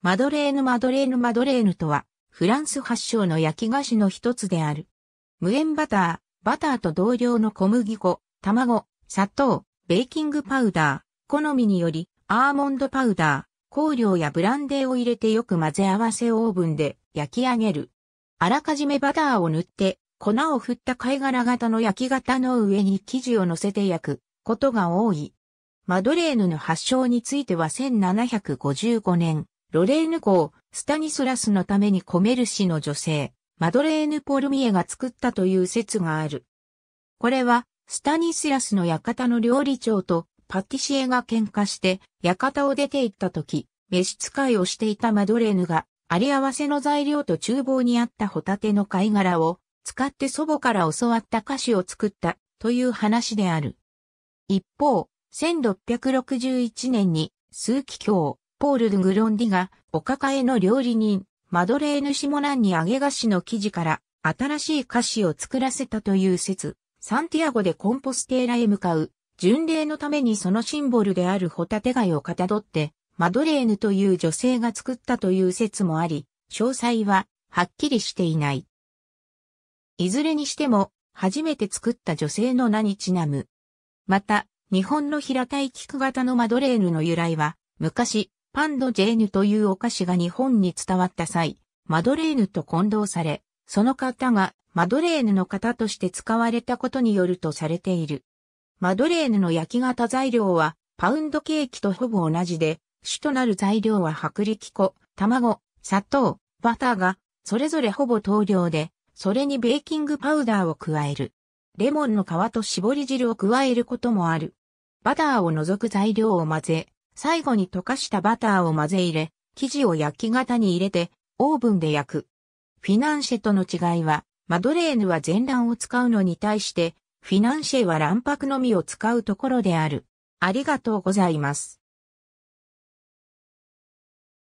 マドレーヌマドレーヌマドレーヌとは、フランス発祥の焼き菓子の一つである。無塩バター、バターと同量の小麦粉、卵、砂糖、ベーキングパウダー、好みにより、アーモンドパウダー、香料やブランデーを入れてよく混ぜ合わせオーブンで焼き上げる。あらかじめバターを塗って、粉を振った貝殻型の焼き型の上に生地を乗せて焼くことが多い。マドレーヌの発祥については1755年、ロレーヌ公、スタニスラスのためにコメル氏の女性、マドレーヌ・ポルミエが作ったという説がある。これは、スタニスラスの館の料理長とパティシエが喧嘩して、館を出て行った時、召使いをしていたマドレーヌが、あり合わせの材料と厨房にあったホタテの貝殻を、使って祖母から教わった菓子を作った、という話である。一方、1661年に、数奇教、ポール・ドゥ・グロンディが、お抱えの料理人、マドレーヌ・シモランに揚げ菓子の生地から新しい菓子を作らせたという説、サンティアゴでコンポステーラへ向かう、巡礼のためにそのシンボルであるホタテ貝をかたどって、マドレーヌという女性が作ったという説もあり、詳細ははっきりしていない。いずれにしても、初めて作った女性の名にちなむ。また、日本の平たい菊型のマドレーヌの由来は、昔、パンドジェーヌというお菓子が日本に伝わった際、マドレーヌと混同され、その型がマドレーヌの型として使われたことによるとされている。マドレーヌの焼き型材料はパウンドケーキとほぼ同じで、主となる材料は薄力粉、卵、砂糖、バターが、それぞれほぼ等量で、それにベーキングパウダーを加える。レモンの皮と絞り汁を加えることもある。バターを除く材料を混ぜ、最後に溶かしたバターを混ぜ入れ、生地を焼き型に入れて、オーブンで焼く。フィナンシェとの違いは、マドレーヌは全卵を使うのに対して、フィナンシェは卵白のみを使うところである。ありがとうございます。